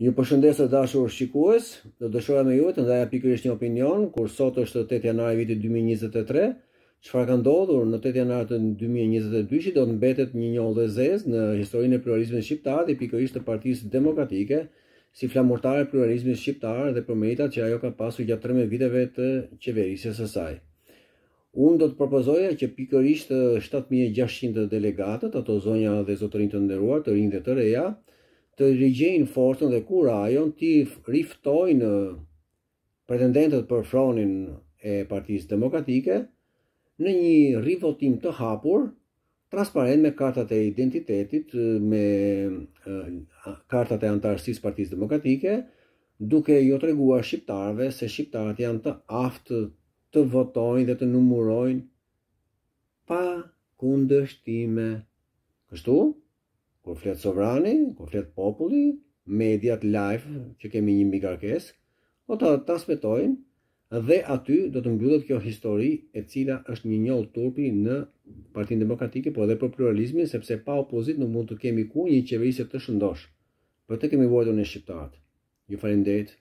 Ju përshëndes të dashur shikues, do të dëshoja me ju të ndaja pikërisht një opinion, kur sot është 8 janar i viti 2023, Çfarë ka ndodhur në 8 janar të 2022 do të mbetet një njollë dhe zezë në historinë e pluralizmit shqiptar dhe pikërisht të Partisë Demokratike si flamurtare e pluralizmit shqiptar dhe për meritat që ajo ka pasur gjatë 13 viteve të qeverisjes së saj. Unë do të propozoja që pikërisht 7600 eh, delegatët, ato zonja dhe zotërinë të nderuar, të rinjtë të reja, të rigjejnë forcën dhe kurajon ti riftojnë pretendentët për fronin e Partisë Demokratike në një rivotim të hapur, transparent me kartat e identitetit, me kartat e antarësisë Partisë Demokratike, duke jo treguar shqiptarëve se shqiptarët janë të aftë të votojnë dhe të numurojnë pa kundështime. Kështu? Kështu? kur flet sovrani, kur flet populli, mediat live mm. që kemi një mikarkes, po të transmitojnë dhe aty do të mbyllet kjo histori e cila është një njëllë turpi në partinë demokratike, po edhe për pluralizmin, sepse pa opozit nuk mund të kemi ku një qeverisë të shëndosh. Për të kemi vojdo në shqiptarët. Ju falenderoj.